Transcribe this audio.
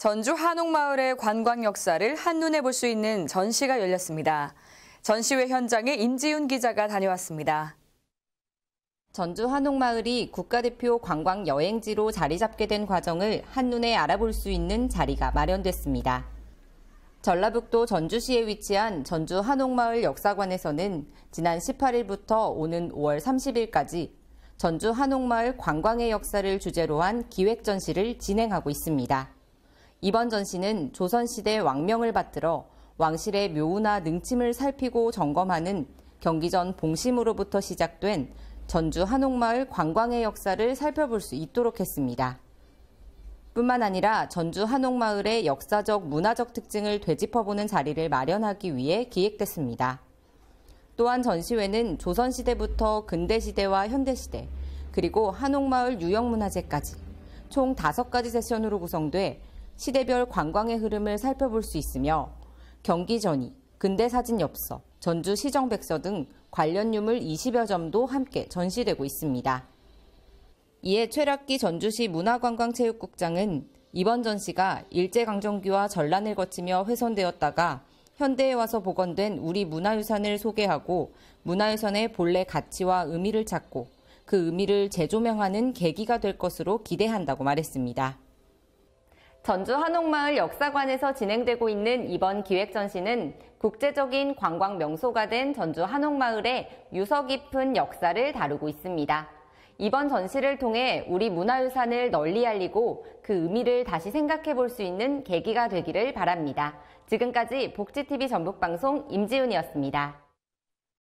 전주 한옥마을의 관광 역사를 한눈에 볼 수 있는 전시가 열렸습니다. 전시회 현장에 임지윤 기자가 다녀왔습니다. 전주 한옥마을이 국가대표 관광 여행지로 자리 잡게 된 과정을 한눈에 알아볼 수 있는 자리가 마련됐습니다. 전라북도 전주시에 위치한 전주 한옥마을 역사관에서는 지난 18일부터 오는 5월 30일까지 전주 한옥마을 관광의 역사를 주제로 한 기획 전시를 진행하고 있습니다. 이번 전시는 조선시대 왕명을 받들어 왕실의 묘나 능침을 살피고 점검하는 경기전 봉심으로부터 시작된 전주 한옥마을 관광의 역사를 살펴볼 수 있도록 했습니다. 뿐만 아니라 전주 한옥마을의 역사적, 문화적 특징을 되짚어보는 자리를 마련하기 위해 기획됐습니다. 또한 전시회는 조선시대부터 근대시대와 현대시대, 그리고 한옥마을 유형문화재까지 총 5가지 세션으로 구성돼 시대별 관광의 흐름을 살펴볼 수 있으며 경기 전이, 근대 사진 엽서, 전주 시정 백서 등 관련 유물 20여 점도 함께 전시되고 있습니다. 이에 최락기 전주시 문화관광체육국장은 이번 전시가 일제강점기와 전란을 거치며 훼손되었다가 현대에 와서 복원된 우리 문화유산을 소개하고 문화유산의 본래 가치와 의미를 찾고 그 의미를 재조명하는 계기가 될 것으로 기대한다고 말했습니다. 전주 한옥마을 역사관에서 진행되고 있는 이번 기획전시는 국제적인 관광 명소가 된 전주 한옥마을의 유서 깊은 역사를 다루고 있습니다. 이번 전시를 통해 우리 문화유산을 널리 알리고 그 의미를 다시 생각해 볼 수 있는 계기가 되기를 바랍니다. 지금까지 복지TV 전북방송 임지훈이었습니다.